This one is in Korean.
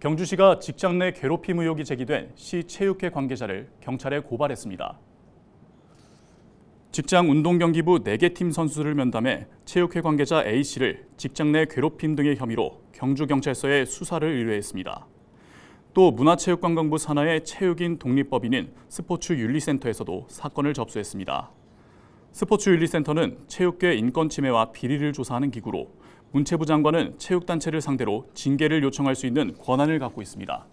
경주시가 직장 내 괴롭힘 의혹이 제기된 시 체육회 관계자를 경찰에 고발했습니다. 직장 운동경기부 4개 팀 선수를 면담해 체육회 관계자 A씨를 직장 내 괴롭힘 등의 혐의로 경주경찰서에 수사를 의뢰했습니다. 또 문화체육관광부 산하의 체육인 독립법인인 스포츠윤리센터에서도 사건을 접수했습니다. 스포츠 윤리센터는 체육계 인권 침해와 비리를 조사하는 기구로 문체부 장관은 체육단체를 상대로 징계를 요청할 수 있는 권한을 갖고 있습니다.